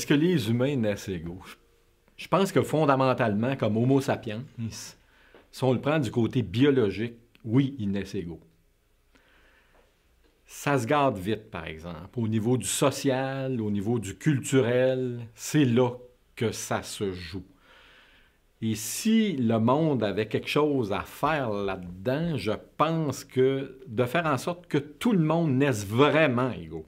Est-ce que les humains naissent égaux. Je pense que fondamentalement, comme Homo sapiens, si on le prend du côté biologique, oui, ils naissent égaux. Ça se garde vite, par exemple. Au niveau du social, au niveau du culturel, c'est là que ça se joue. Et si le monde avait quelque chose à faire là-dedans, je pense que de faire en sorte que tout le monde naisse vraiment égaux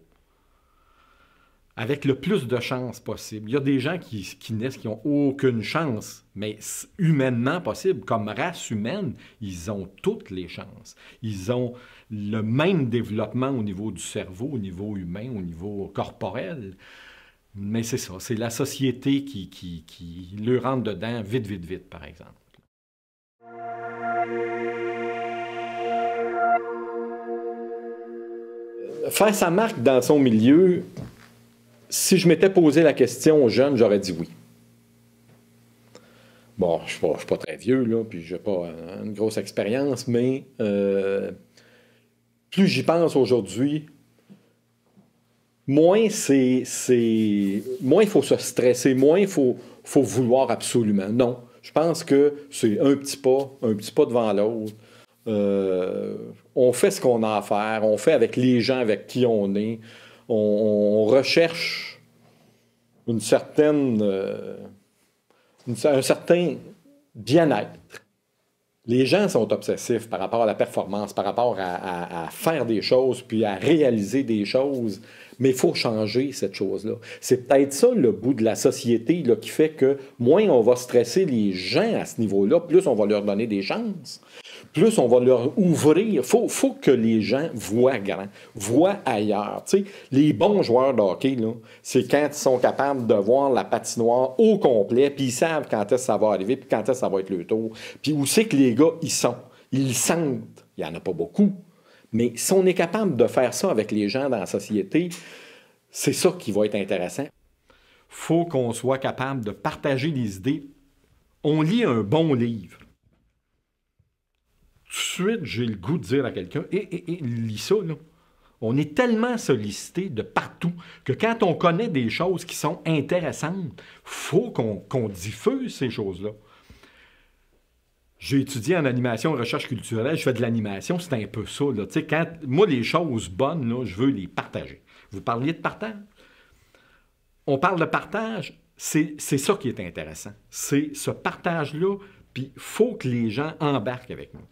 avec le plus de chances possible. Il y a des gens qui, qui naissent qui n'ont aucune chance, mais humainement possible, comme race humaine, ils ont toutes les chances. Ils ont le même développement au niveau du cerveau, au niveau humain, au niveau corporel. Mais c'est ça, c'est la société qui, qui, qui leur rentre dedans vite, vite, vite, par exemple. Faire sa marque dans son milieu, si je m'étais posé la question aux jeunes, j'aurais dit oui. Bon, je ne suis, pas très vieux, là, puis je n'ai pas euh, une grosse expérience, mais euh, plus j'y pense aujourd'hui, moins c'est, moins il faut se stresser, moins il faut, vouloir absolument. Non, je pense que c'est un petit pas, un petit pas devant l'autre. Euh, on fait ce qu'on a à faire, on fait avec les gens avec qui on est on, recherche une certaine, euh, un certain bien-être. Les gens sont obsessifs par rapport à la performance, par rapport à, faire des choses, puis à réaliser des choses. Mais il faut changer cette chose-là. C'est peut-être ça le bout de la société qui fait que moins on va stresser les gens à ce niveau-là, plus on va leur donner des chances. Plus on va leur ouvrir. faut, que les gens voient grand, voient ailleurs. T'sais, les bons joueurs de hockey, c'est quand ils sont capables de voir la patinoire au complet, puis ils savent quand est-ce que ça va arriver, puis quand est-ce que ça va être le tour. Puis où c'est que les gars, ils sont. Ils sentent. Il n'y en a pas beaucoup. Mais si on est capable de faire ça avec les gens dans la société, c'est ça qui va être intéressant. faut qu'on soit capable de partager des idées. On lit un bon livre tout de suite, j'ai le goût de dire à quelqu'un et lis ça, là. On est tellement sollicité de partout que quand on connaît des choses qui sont intéressantes, faut qu'on diffuse ces choses-là. J'ai étudié en animation, recherche culturelle, je fais de l'animation, c'est un peu ça. Là. moi, les choses bonnes, je veux les partager. Vous parliez de partage. On parle de partage, c'est ça qui est intéressant. C'est ce partage-là, puis il faut que les gens embarquent avec nous.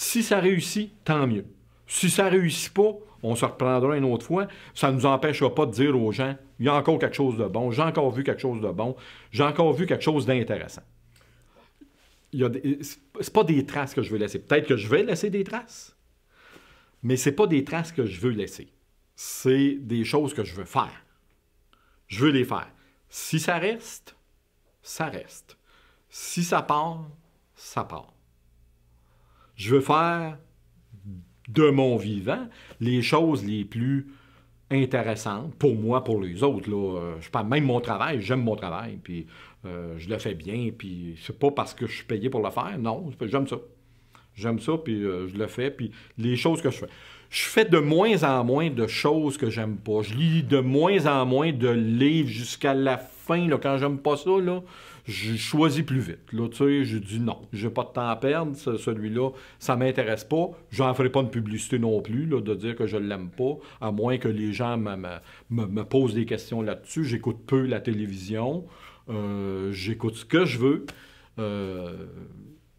Si ça réussit, tant mieux. Si ça réussit pas, on se reprendra une autre fois. Ça ne nous empêchera pas de dire aux gens, il y a encore quelque chose de bon, j'ai encore vu quelque chose de bon, j'ai encore vu quelque chose d'intéressant. ne C'est pas des traces que je veux laisser. Peut-être que je vais laisser des traces, mais ce c'est pas des traces que je veux laisser. C'est des choses que je veux faire. Je veux les faire. Si ça reste, ça reste. Si ça part, ça part. Je veux faire de mon vivant les choses les plus intéressantes pour moi, pour les autres. Euh, je parle même mon travail, j'aime mon travail, puis euh, je le fais bien, puis c'est pas parce que je suis payé pour le faire, non, j'aime ça. J'aime ça, puis euh, je le fais, puis les choses que je fais. Je fais de moins en moins de choses que j'aime pas. Je lis de moins en moins de livres jusqu'à la fin, là, quand j'aime pas ça, là j'ai choisi plus vite. Là, tu sais, j'ai dit non, j'ai pas de temps à perdre, celui-là, ça m'intéresse pas. J'en ferai pas de publicité non plus, là, de dire que je l'aime pas, à moins que les gens me, me, posent des questions là-dessus. J'écoute peu la télévision, euh, j'écoute ce que je veux. Euh,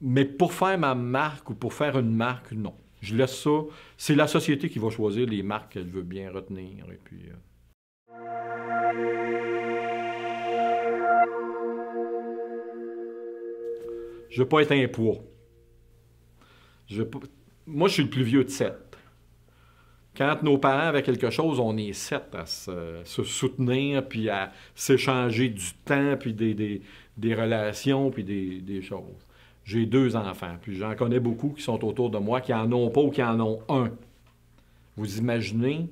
mais pour faire ma marque ou pour faire une marque, non. Je laisse ça. C'est la société qui va choisir les marques qu'elle veut bien retenir. Et puis, euh. Je veux pas être un poids. Je pas... Moi, je suis le plus vieux de sept. Quand nos parents avaient quelque chose, on est sept à se, soutenir, puis à s'échanger du temps, puis des, des, relations, puis des, choses. J'ai deux enfants, puis j'en connais beaucoup qui sont autour de moi, qui en ont pas ou qui en ont un. Vous imaginez,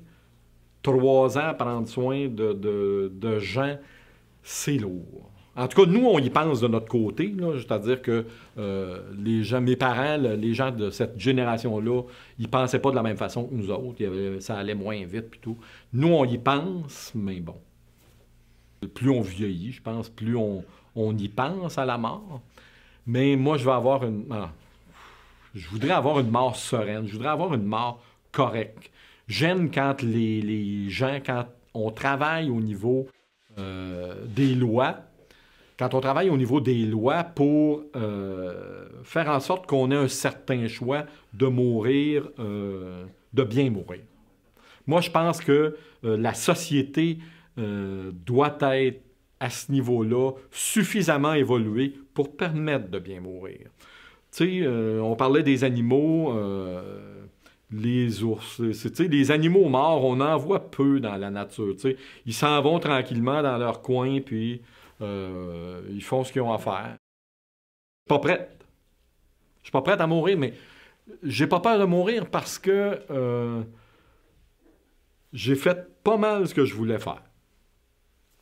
trois ans à prendre soin de gens, c'est lourd. En tout cas, nous, on y pense de notre côté. C'est-à-dire que euh, les mes parents, les gens de cette génération-là, ils pensaient pas de la même façon que nous autres. ça allait moins vite, plutôt. Nous, on y pense, mais bon. Plus on vieillit, je pense, plus on, y pense à la mort. Mais moi, je avoir une... Ah, je voudrais avoir une mort sereine. Je voudrais avoir une mort correcte. J'aime quand les, gens, quand on travaille au niveau euh, des lois, quand on travaille au niveau des lois pour euh, faire en sorte qu'on ait un certain choix de mourir, euh, de bien mourir. Moi, je pense que euh, la société doit être à ce niveau-là suffisamment évoluée pour permettre de bien mourir. Tu sais, on parlait des animaux, les ours, les animaux morts, on en voit peu dans la nature. Ils s'en vont tranquillement dans leur coin, puis euh, ils font ce qu'ils ont à faire. Je suis pas prête. Je suis pas prête à mourir, mais j'ai pas peur de mourir parce que euh, j'ai fait pas mal ce que je voulais faire.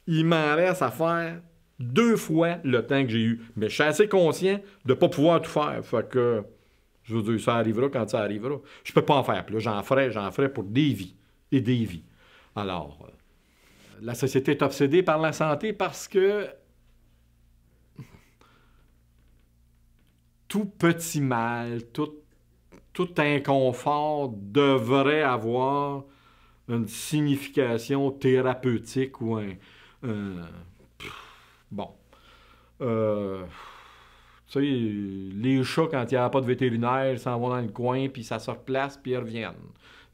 Il m'en reste à faire deux fois le temps que j'ai eu. Mais je suis assez conscient de ne pas pouvoir tout faire. Fait que, je veux ça arrivera quand ça arrivera. Je peux pas en faire. plus. j'en ferai, j'en ferai pour des vies et des vies. Alors, euh, la société est obsédée par la santé parce que tout petit mal, tout, tout inconfort devrait avoir une signification thérapeutique ou un... bon. Euh, tu sais, les chats, quand il n'y a pas de vétérinaire, ils s'en vont dans le coin, puis ça se replace, puis ils reviennent.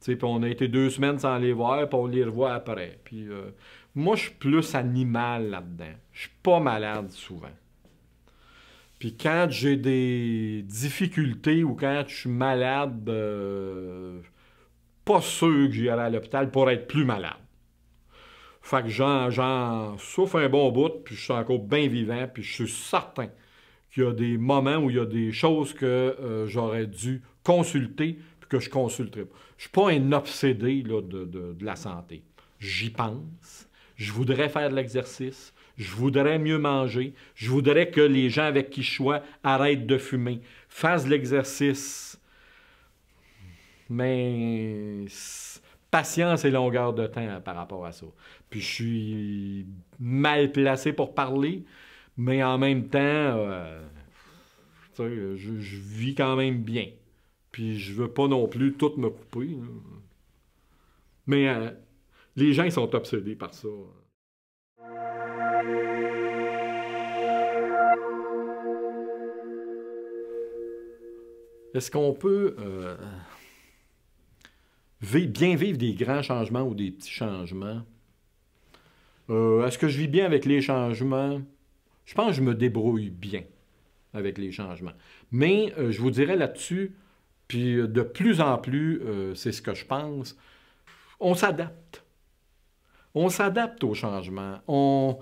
Puis on a été deux semaines sans les voir, puis on les revoit après. Puis euh, moi, je suis plus animal là-dedans. Je suis pas malade souvent. Puis quand j'ai des difficultés ou quand je suis malade, euh, pas sûr que j'irai à l'hôpital pour être plus malade. Fait que j'en souffre un bon bout, puis je suis encore bien vivant, puis je suis certain qu'il y a des moments où il y a des choses que euh, j'aurais dû consulter que je consulterai Je ne suis pas un obsédé là, de, la santé. J'y pense. Je voudrais faire de l'exercice. Je voudrais mieux manger. Je voudrais que les gens avec qui je sois arrêtent de fumer, fassent l'exercice. Mais patience et longueur de temps par rapport à ça. Puis je suis mal placé pour parler, mais en même temps, euh, je vis quand même bien. Puis je veux pas non plus tout me couper. Mais euh, les gens, ils sont obsédés par ça. Est-ce qu'on peut euh, bien vivre des grands changements ou des petits changements? Euh, est-ce que je vis bien avec les changements? Je pense que je me débrouille bien avec les changements. Mais je vous dirais là-dessus, puis euh, de plus en plus, euh, c'est ce que je pense, on s'adapte. On s'adapte au changement. On...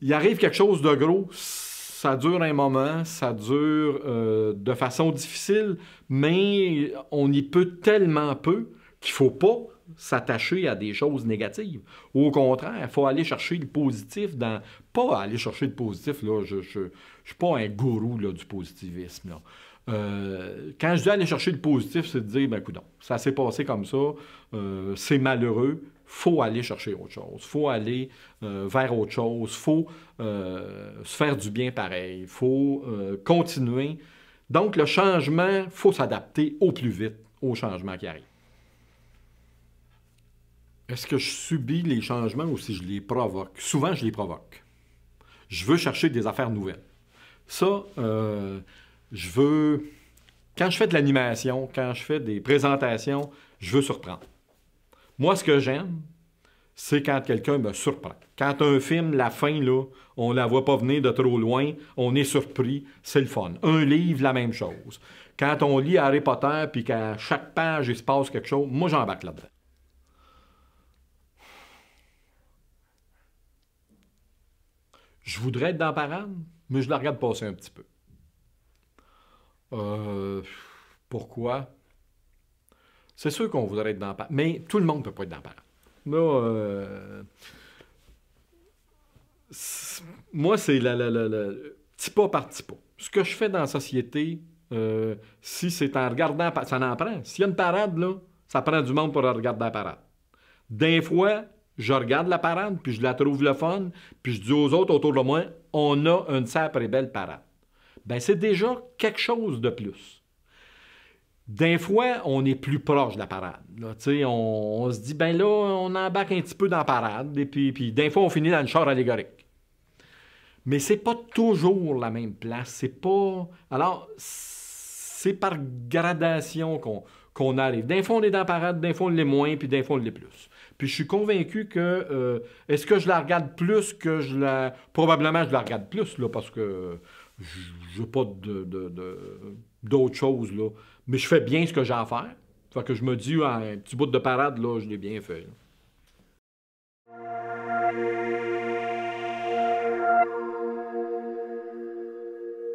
Il arrive quelque chose de gros, ça dure un moment, ça dure euh, de façon difficile, mais on y peut tellement peu qu'il ne faut pas s'attacher à des choses négatives. Au contraire, il faut aller chercher le positif dans... Pas aller chercher le positif, là, je ne suis pas un gourou du positivisme. Euh, quand je dis aller chercher le positif, c'est de dire, ben, non ça s'est passé comme ça, euh, c'est malheureux, faut aller chercher autre chose, faut aller euh, vers autre chose, faut se faire du bien pareil, faut continuer. Donc, le changement, faut s'adapter au plus vite au changement qui arrive. Est-ce que je subis les changements ou si je les provoque? Souvent, je les provoque. Je veux chercher des affaires nouvelles. Ça, euh, je veux. Quand je fais de l'animation, quand je fais des présentations, je veux surprendre. Moi, ce que j'aime, c'est quand quelqu'un me surprend. Quand un film, la fin, là, on la voit pas venir de trop loin, on est surpris, c'est le fun. Un livre, la même chose. Quand on lit Harry Potter, puis qu'à chaque page, il se passe quelque chose, moi, j'embarque là-dedans. Je voudrais être dans parade, mais je la regarde passer un petit peu. Euh, pourquoi? C'est sûr qu'on voudrait être dans la parade. Mais tout le monde peut pas être dans la parade. Euh, moi, c'est la, la, petit pas par petit pas. Ce que je fais dans la société, euh, si c'est en regardant, ça en prend. S'il y a une parade, là, ça prend du monde pour regarder la parade. D'un fois, je regarde la parade, puis je la trouve le fun, puis je dis aux autres autour de moi, on a une sacrée belle parade ben c'est déjà quelque chose de plus. D'un fois, on est plus proche de la parade. on, se dit, ben là, on embarque un petit peu dans la parade, et puis, d'un fois, on finit dans le char allégorique. Mais c'est pas toujours la même place. C'est pas. Alors, c'est par gradation qu'on qu'on arrive. D'un fois, on est dans la parade, d'un fois, on l'est moins, puis d'un fois, on l'est plus. Puis je suis convaincu que... Euh, est-ce que je la regarde plus que je la... Probablement, je la regarde plus, là, parce que je veux pas de, d'autres choses, là. Mais je fais bien ce que j'ai à faire. Fait que je me dis, ah, un petit bout de parade, là, je l'ai bien fait.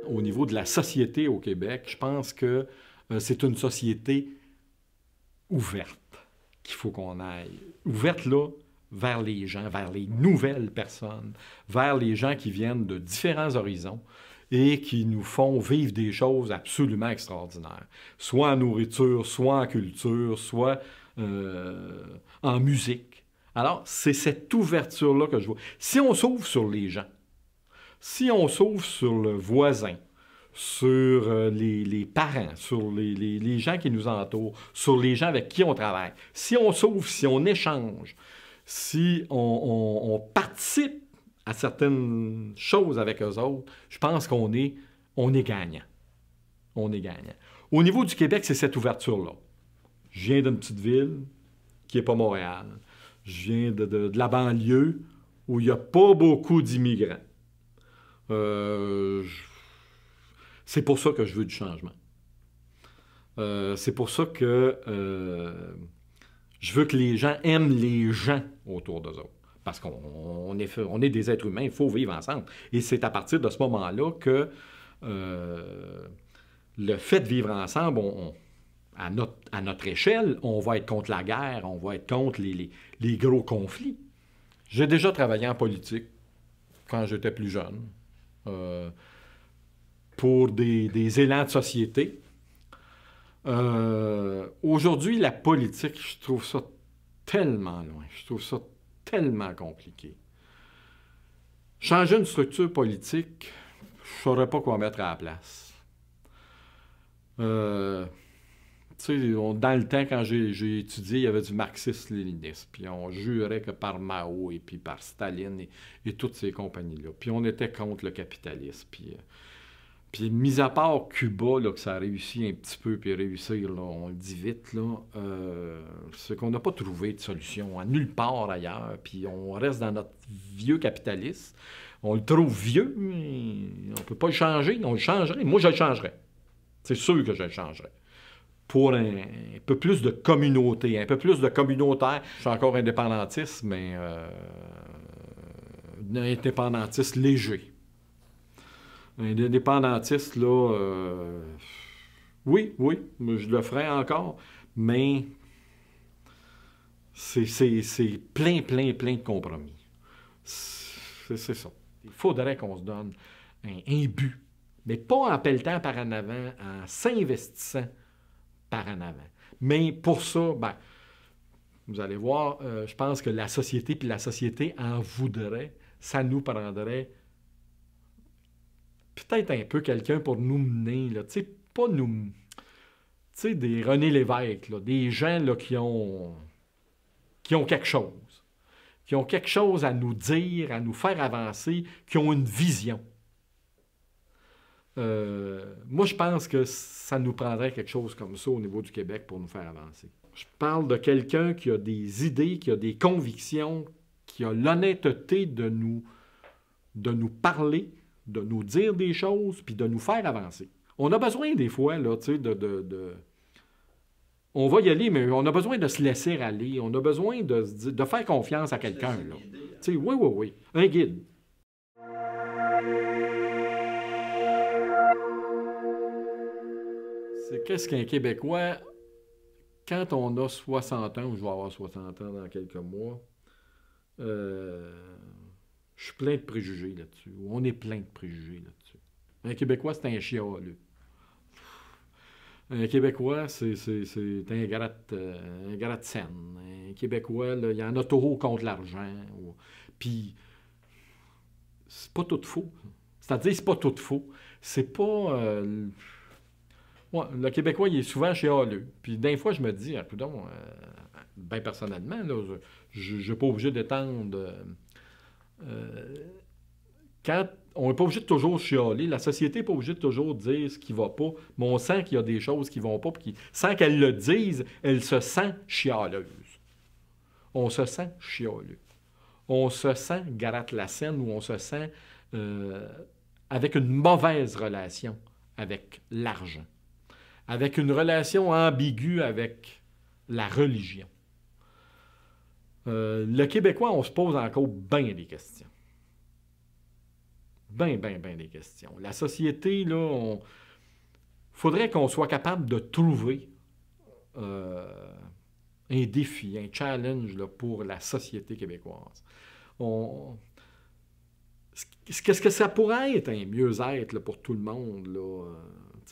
Au niveau de la société au Québec, je pense que euh, c'est une société ouverte qu'il faut qu'on aille. Ouverte, là, vers les gens, vers les nouvelles personnes, vers les gens qui viennent de différents horizons et qui nous font vivre des choses absolument extraordinaires, soit en nourriture, soit en culture, soit euh, en musique. Alors, c'est cette ouverture-là que je vois. Si on s'ouvre sur les gens, si on s'ouvre sur le voisin, sur euh, les, parents, sur les, gens qui nous entourent, sur les gens avec qui on travaille, si on s'ouvre, si on échange, si on participe à certaines choses avec eux autres, je pense qu'on est, on est gagnant. On est gagnant. Au niveau du Québec, c'est cette ouverture-là. Je viens d'une petite ville qui n'est pas Montréal. Je viens de, la banlieue où il n'y a pas beaucoup d'immigrants. Euh, c'est pour ça que je veux du changement. Euh, c'est pour ça que euh, je veux que les gens aiment les gens autour d'eux autres parce qu'on est, on est des êtres humains, il faut vivre ensemble. Et c'est à partir de ce moment-là que euh, le fait de vivre ensemble, à, notre, échelle, on va être contre la guerre, on va être contre les, gros conflits. J'ai déjà travaillé en politique quand j'étais plus jeune euh, pour des, élans de société. Euh, aujourd'hui, la politique, je trouve ça tellement loin. Je trouve ça tellement compliqué. Changer une structure politique, je ne saurais pas quoi mettre à la place. Euh, dans le temps, quand j'ai étudié, il y avait du marxisme-léninisme, puis on jurait que par Mao et puis par Staline et, toutes ces compagnies-là. Puis on était contre le capitalisme. Puis, euh, puis, mis à part Cuba, que ça a réussi un petit peu, puis réussir, on le dit vite, là, euh, c'est qu'on n'a pas trouvé de solution à hein, nulle part ailleurs. Puis, on reste dans notre vieux capitalisme. On le trouve vieux, mais on ne peut pas le changer. On le changerait. Moi, je le changerais. C'est sûr que je le changerais pour un, peu plus de communauté, un peu plus de communautaire. Je suis encore indépendantiste, mais euh, indépendantiste léger. Un indépendantiste, là, euh, oui, oui, je le ferai encore, mais c'est plein, plein, plein de compromis. C'est ça. Il faudrait qu'on se donne un, but, mais pas en pelletant par en avant, en s'investissant par en avant. Mais pour ça, ben, vous allez voir, euh, je pense que la société, puis la société en voudrait, ça nous prendrait peut-être un peu quelqu'un pour nous mener, là, tu sais, pas nous... Tu sais, des René Lévesque, des gens là, qui, ont, qui ont quelque chose, qui ont quelque chose à nous dire, à nous faire avancer, qui ont une vision. Euh, moi, je pense que ça nous prendrait quelque chose comme ça au niveau du Québec pour nous faire avancer. Je parle de quelqu'un qui a des idées, qui a des convictions, qui a l'honnêteté de nous, de nous parler, de nous dire des choses, puis de nous faire avancer. On a besoin des fois, là, tu sais, de, On va y aller, mais on a besoin de se laisser aller, on a besoin de, de faire confiance à quelqu'un, là. Hein. Tu sais, oui, oui, oui. Un guide. C'est qu'est-ce qu'un Québécois, quand on a 60 ans, ou je vais avoir 60 ans dans quelques mois, euh, je suis plein de préjugés là-dessus. On est plein de préjugés là-dessus. Un Québécois, c'est un chialu. Un Québécois, c'est un gratte euh, un Un Québécois, il y en a trop contre l'argent. Puis, c'est pas tout faux. C'est-à-dire, c'est pas tout faux. C'est pas. Euh, le Québécois, il est souvent chez Puis, d'un fois, je me dis, ah, euh, bien personnellement, je ne suis pas obligé d'étendre. Euh, quand on n'est pas obligé de toujours chialer. La société n'est pas obligée de toujours dire ce qui ne va pas. Mais on sent qu'il y a des choses qui ne vont pas. sans qu'elle le dise, elle se sent chialeuse. On se sent chialeux. On se sent garate la scène ou on se sent euh, avec une mauvaise relation avec l'argent, avec une relation ambiguë avec la religion. Euh, le Québécois, on se pose encore bien des questions. Bien, bien, bien des questions. La société, là, on... faudrait qu'on soit capable de trouver euh, un défi, un challenge pour la société québécoise. Qu'est-ce que ça pourrait être un mieux-être pour tout le monde? Là?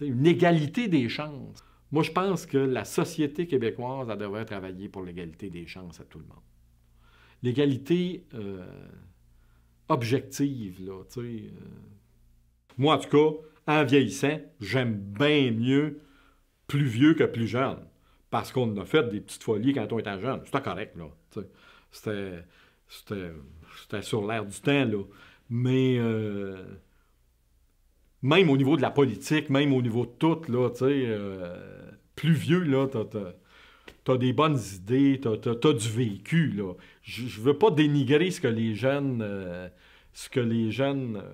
Euh, une égalité des chances. Moi, je pense que la société québécoise, elle devrait travailler pour l'égalité des chances à tout le monde l'égalité euh, objective, là, tu sais. Euh. Moi, en tout cas, en vieillissant, j'aime bien mieux plus vieux que plus jeune. Parce qu'on a fait des petites folies quand on était jeune. C'était correct, là. C'était, c'était, c'était sur l'air du temps, là. Mais euh, même au niveau de la politique, même au niveau de tout, là, tu sais, plus vieux, là, t'as des bonnes idées, t'as as, du vécu. Là. Je, ne veux pas dénigrer ce que les jeunes, euh, ce que les jeunes euh,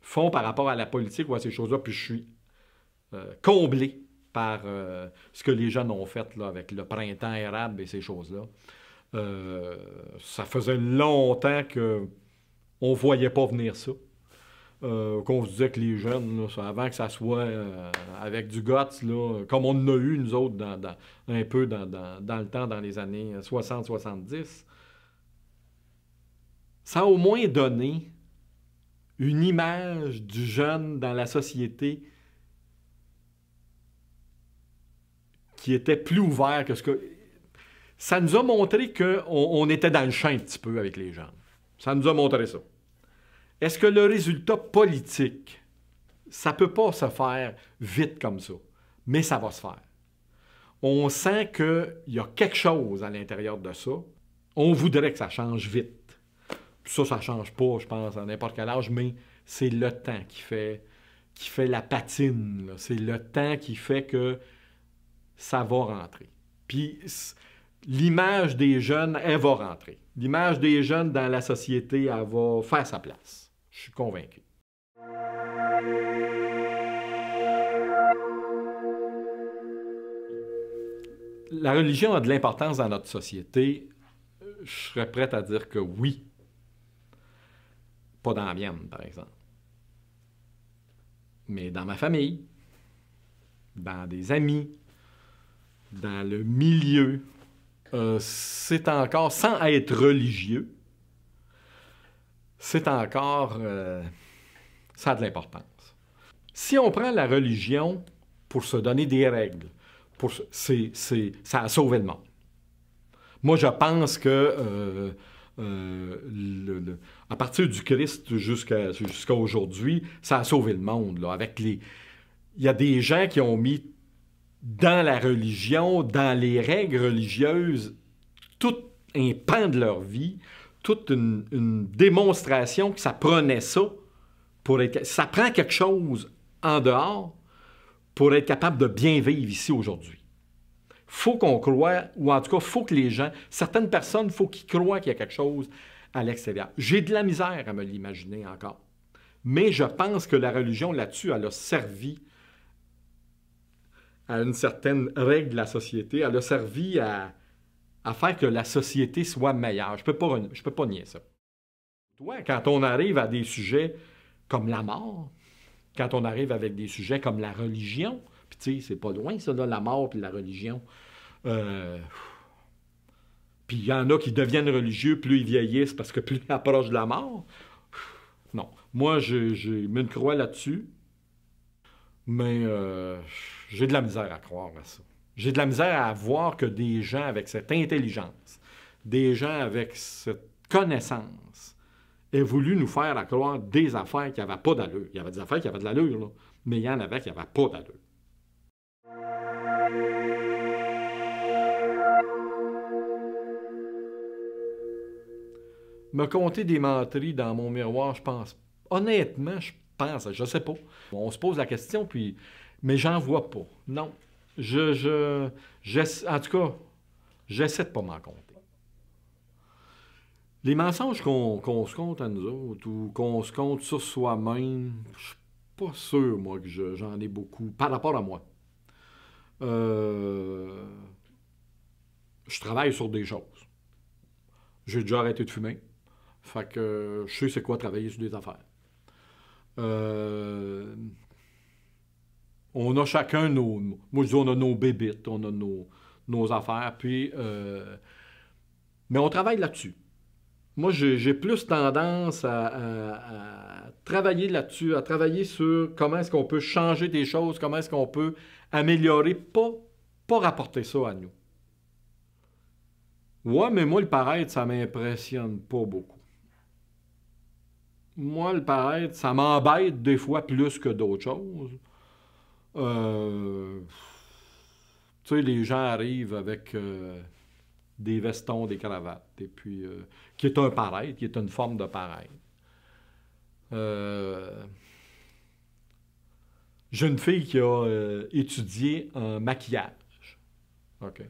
font par rapport à la politique ou à ces choses-là, puis je suis euh, comblé par ce que les jeunes ont fait là, avec le printemps arabe et ces choses-là. ça faisait longtemps qu'on on voyait pas venir ça. Euh, qu'on se disait que les jeunes, avant que ça soit euh, avec du guts, comme on en a eu, nous autres, un peu dans, le temps, dans les années 60-70, ça a au moins donné une image du jeune dans la société qui était plus ouvert que ce que... Ça nous a montré qu'on on était dans le champ un petit peu avec les jeunes. Ça nous a montré ça. Est-ce que le résultat politique, ça ne peut pas se faire vite comme ça, mais ça va se faire. On sent qu'il y a quelque chose à l'intérieur de ça. On voudrait que ça change vite. Ça, ça ne change pas, je pense, à n'importe quel âge, mais c'est le temps qui fait, qui fait la patine. C'est le temps qui fait que ça va rentrer. Puis l'image des jeunes, elle va rentrer. L'image des jeunes dans la société, elle va faire sa place. Je suis convaincu. La religion a de l'importance dans notre société. Je serais prêt à dire que oui. Pas dans la mienne, par exemple. Mais dans ma famille, dans des amis, dans le milieu, euh, c'est encore, sans être religieux, c'est encore... Euh, ça a de l'importance. Si on prend la religion pour se donner des règles, pour, ça a sauvé le monde. Moi, je pense que euh, euh, à partir du Christ jusqu'à aujourd'hui, ça a sauvé le monde. avec les... Il y a des gens qui ont mis dans la religion, dans les règles religieuses, tout un pan de leur vie toute une, démonstration que ça prenait ça pour être. Ça prend quelque chose en dehors pour être capable de bien vivre ici aujourd'hui. Faut qu'on croie, ou en tout cas, faut que les gens, certaines personnes, faut qu'ils croient qu'il y a quelque chose à l'extérieur. J'ai de la misère à me l'imaginer encore. Mais je pense que la religion là-dessus, elle a servi à une certaine règle de la société. Elle a servi à, à faire que la société soit meilleure. Je ne peux, pas, je peux pas nier ça. Toi, quand on arrive à des sujets comme la mort, quand on arrive avec des sujets comme la religion, puis tu sais, c'est pas loin ça, la mort puis la religion. Euh, puis il y en a qui deviennent religieux, plus ils vieillissent parce que plus ils approchent de la mort. Non. Moi, j'ai une croix là-dessus, mais euh, j'ai de la misère à croire à ça. J'ai de la misère à voir que des gens avec cette intelligence, des gens avec cette connaissance, aient voulu nous faire accroire croire des affaires qui n'avaient pas d'allure. Il y avait des affaires qui avaient de l'allure, mais il y en avait qui n'avaient pas d'allure. Me compter des menteries dans mon miroir, je pense. Honnêtement, je pense, je sais pas. On se pose la question, puis, mais j'en vois pas. Non, je, je, en tout cas, j'essaie de ne pas m'en compter. Les mensonges qu'on se compte à nous autres ou qu'on se compte sur soi-même, je suis pas sûr, moi, que j'en ai beaucoup par rapport à moi. Euh, je travaille sur des choses. J'ai déjà arrêté de fumer. Fait que euh, je sais c'est quoi travailler sur des affaires. Euh, on a chacun nos. Moi, je on a nos bébites, on a nos, affaires, puis. Euh, mais on travaille là-dessus. Moi, j'ai plus tendance à, travailler là-dessus, à travailler sur comment est-ce qu'on peut changer des choses, comment est-ce qu'on peut améliorer, pas, pas rapporter ça à nous. Ouais, mais moi, le paraître, ça m'impressionne pas beaucoup. Moi, le paraître, ça m'embête des fois plus que d'autres choses. Euh, tu sais, les gens arrivent avec euh, des vestons, des cravates, et puis, euh, qui est un pareil, qui est une forme de pareil. J'ai une fille qui a étudié un maquillage. OK.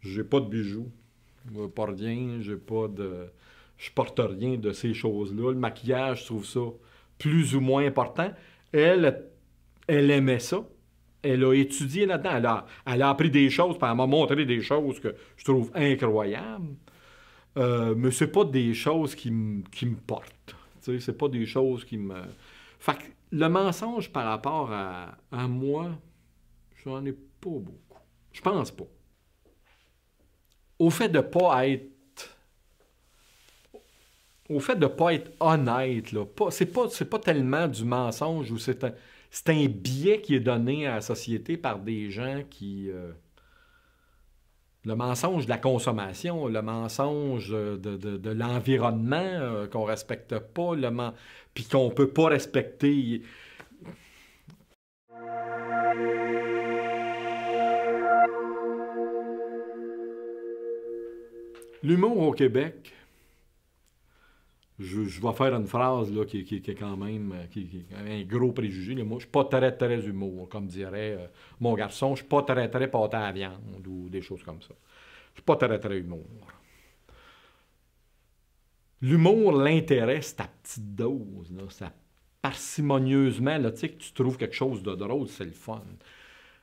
J'ai pas de bijoux, pas rien, j'ai pas de. Je porte rien de ces choses-là. Le maquillage, je trouve ça plus ou moins important. Elle, elle aimait ça. Elle a étudié là-dedans. Elle a, appris des choses, puis elle m'a montré des choses que je trouve incroyables. Euh, mais ce pas des choses qui, me portent. Ce n'est pas des choses qui me. Fait le mensonge par rapport à, à moi, j'en ai pas beaucoup. Je pense pas. Au fait de pas être au fait de pas être honnête, là, pas, c'est, pas, c'est pas tellement du mensonge ou c'est un, c'est un biais qui est donné à la société par des gens qui... Euh, le mensonge de la consommation, le mensonge de, l'environnement euh, qu'on respecte pas, le puis qu'on peut pas respecter. L'humour au Québec, je, vais faire une phrase là, qui, est quand même euh, qui, un gros préjugé. Là. Moi, je suis pas très, très humour, comme dirait euh, mon garçon. Je suis pas très, très pâté à viande ou des choses comme ça. Je suis pas très, très humour. L'humour, l'intérêt, c'est ta petite dose. Là, ça parcimonieusement, là, tu que tu trouves quelque chose de drôle, c'est le fun.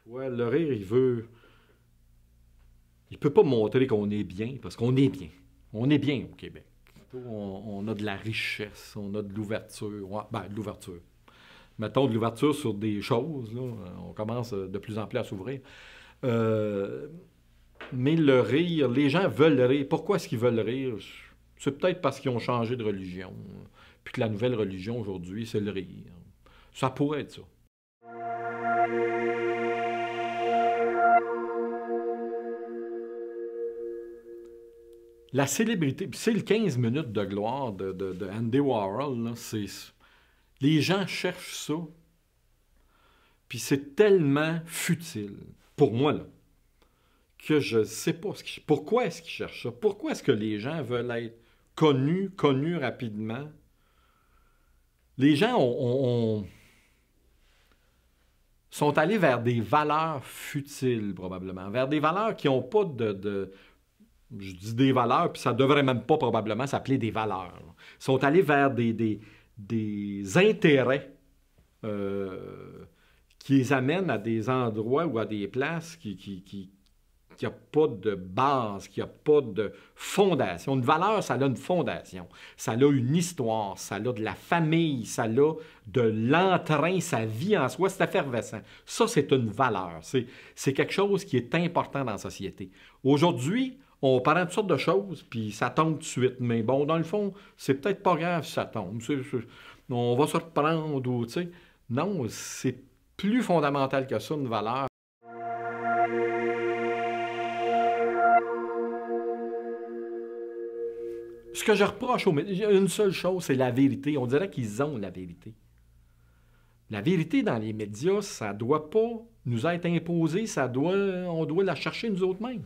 Ouais, le rire, il veut... Il peut pas montrer qu'on est bien, parce qu'on est bien. On est bien au Québec on, a de la richesse, on a de l'ouverture. ben, de l'ouverture. Mettons de l'ouverture sur des choses. Là. On commence euh, de plus en plus à s'ouvrir. Euh, mais le rire, les gens veulent rire. Pourquoi est-ce qu'ils veulent rire? C'est peut-être parce qu'ils ont changé de religion. Puis que la nouvelle religion aujourd'hui, c'est le rire. Ça pourrait être ça. la célébrité, c'est le 15 minutes de gloire de, de, Andy Warhol, c'est, les gens cherchent ça, puis c'est tellement futile, pour moi, là, que je ne sais pas pourquoi est-ce qu'ils cherchent ça, pourquoi est-ce que les gens veulent être connus, connus rapidement. Les gens ont, sont allés vers des valeurs futiles, probablement, vers des valeurs qui n'ont pas de je dis des valeurs, puis ça devrait même pas probablement s'appeler des valeurs. Ils sont allés vers des, des, intérêts euh, qui les amènent à des endroits ou à des places qui, qui, pas de base, qui n'ont a pas de fondation. Une valeur, ça a une fondation, ça a une histoire, ça a de la famille, ça a de l'entrain, sa vie en soi, c'est effervescent. Ça, c'est une valeur, c'est quelque chose qui est important dans la société. Aujourd'hui, on parle de toutes sortes de choses, puis ça tombe tout de suite. Mais bon, dans le fond, c'est peut-être pas grave si ça tombe. on va se reprendre tu sais. Non, c'est plus fondamental que ça, une valeur. Ce que je reproche aux médias, une seule chose, c'est la vérité. On dirait qu'ils ont la vérité. La vérité dans les médias, ça ne doit pas nous être imposée, ça doit, on doit la chercher nous autres mêmes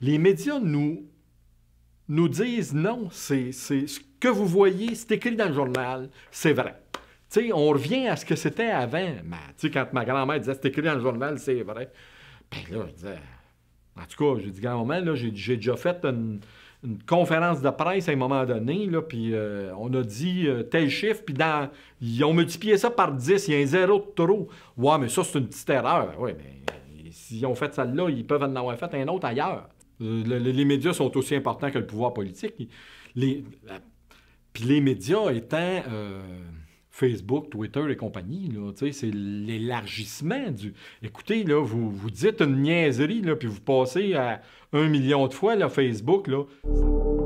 les médias nous, nous disent non, c'est ce que vous voyez, c'est écrit dans le journal, c'est vrai. on revient à ce que c'était avant. Mais, quand ma grand-mère disait c'est écrit dans le journal, c'est vrai. Ben là, je En tout cas, j'ai dit, moment, j'ai déjà fait une, conférence de presse à un moment donné, puis euh, on a dit euh, tel chiffre, puis dans, ils ont multiplié ça par 10, il y a un zéro de trop. Ouais, mais ça, c'est une petite erreur. Oui, mais s'ils ont fait celle-là, ils peuvent en avoir fait un autre ailleurs. Euh, les médias sont aussi importants que le pouvoir politique. Les, euh, puis les médias étant euh, Facebook, Twitter et compagnie, c'est l'élargissement du. Écoutez, là, vous, dites une niaiserie, là, puis vous passez à un million de fois Facebook. Là.